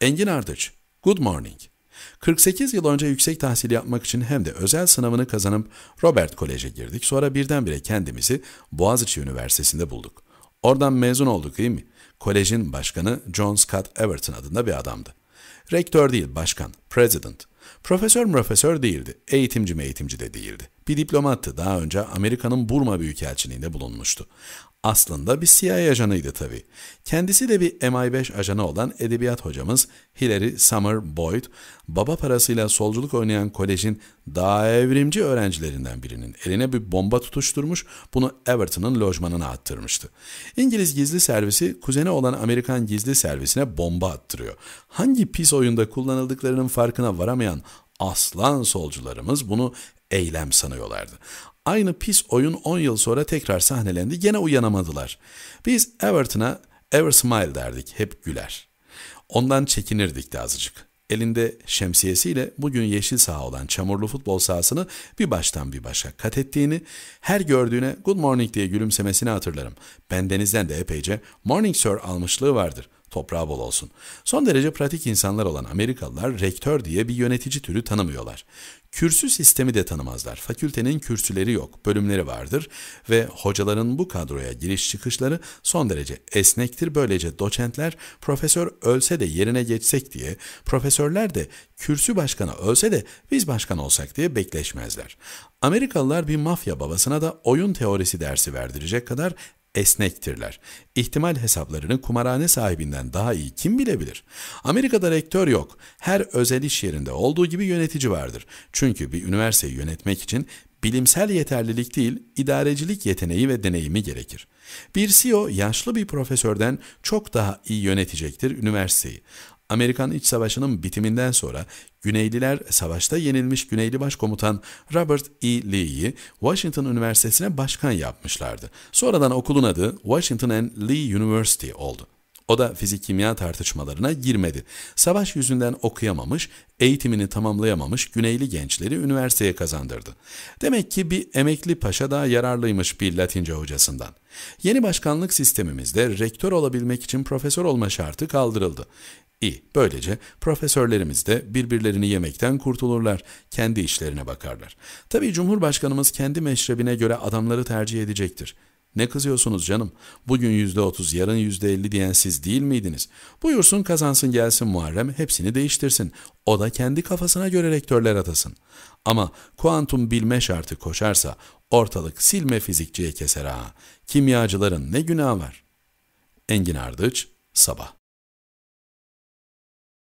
Engin Ardıç, Good Morning. 48 yıl önce yüksek tahsil yapmak için hem de özel sınavını kazanıp Robert Kolej'e girdik. Sonra birdenbire kendimizi Boğaziçi Üniversitesi'nde bulduk. Oradan mezun olduk değil mi? Kolejin başkanı John Scott Everton adında bir adamdı. Rektör değil, başkan, president. Profesör profesör değildi, eğitimci mi eğitimci de değildi. Bir diplomattı, daha önce Amerika'nın Burma Büyükelçiliğinde bulunmuştu. Aslında bir CIA ajanıydı tabii. Kendisi de bir MI5 ajanı olan edebiyat hocamız Hilary Summer Boyd, baba parasıyla solculuk oynayan kolejin daha evrimci öğrencilerinden birinin eline bir bomba tutuşturmuş, bunu Everton'ın lojmanına attırmıştı. İngiliz gizli servisi kuzeni olan Amerikan gizli servisine bomba attırıyor. Hangi pis oyunda kullanıldıklarının farkına varamayan aslan solcularımız bunu eylem sanıyorlardı. Aynı pis oyun 10 yıl sonra tekrar sahnelendi. Gene uyanamadılar. Biz Everton'a Ever Smile derdik. Hep güler. Ondan çekinirdik de azıcık. Elinde şemsiyesiyle bugün yeşil saha olan çamurlu futbol sahasını bir baştan bir başa kat ettiğini, her gördüğüne good morning diye gülümsemesini hatırlarım. Bendenizden de epeyce morning sir almışlığı vardır toprağı bol olsun. Son derece pratik insanlar olan Amerikalılar rektör diye bir yönetici türü tanımıyorlar. Kürsü sistemi de tanımazlar. Fakültenin kürsüleri yok, bölümleri vardır ve hocaların bu kadroya giriş çıkışları son derece esnektir. Böylece doçentler profesör ölse de yerine geçsek diye, profesörler de kürsü başkanı ölse de biz başkan olsak diye bekleşmezler. Amerikalılar bir mafya babasına da oyun teorisi dersi verdirecek kadar esnektirler. İhtimal hesaplarını kumarhane sahibinden daha iyi kim bilebilir? Amerika'da rektör yok. Her özel iş yerinde olduğu gibi yönetici vardır. Çünkü bir üniversiteyi yönetmek için bilimsel yeterlilik değil, idarecilik yeteneği ve deneyimi gerekir. Bir CEO yaşlı bir profesörden çok daha iyi yönetecektir üniversiteyi. Amerikan İç Savaşı'nın bitiminden sonra Güneyliler savaşta yenilmiş Güneyli Başkomutan Robert E. Lee'yi Washington Üniversitesi'ne başkan yapmışlardı. Sonradan okulun adı Washington and Lee University oldu. O da fizik-kimya tartışmalarına girmedi. Savaş yüzünden okuyamamış, eğitimini tamamlayamamış Güneyli gençleri üniversiteye kazandırdı. Demek ki bir emekli paşa daha yararlıymış bir Latince hocasından. Yeni başkanlık sistemimizde rektör olabilmek için profesör olma şartı kaldırıldı. İyi, böylece profesörlerimiz de birbirlerini yemekten kurtulurlar, kendi işlerine bakarlar. Tabii Cumhurbaşkanımız kendi meşrebine göre adamları tercih edecektir. Ne kızıyorsunuz canım? Bugün yüzde otuz, yarın yüzde elli diyen siz değil miydiniz? Buyursun kazansın gelsin Muharrem hepsini değiştirsin. O da kendi kafasına göre rektörler atasın. Ama kuantum bilme şartı koşarsa ortalık silme fizikçiye keser ha. Kimyacıların ne günahı var? Engin Ardıç, Sabah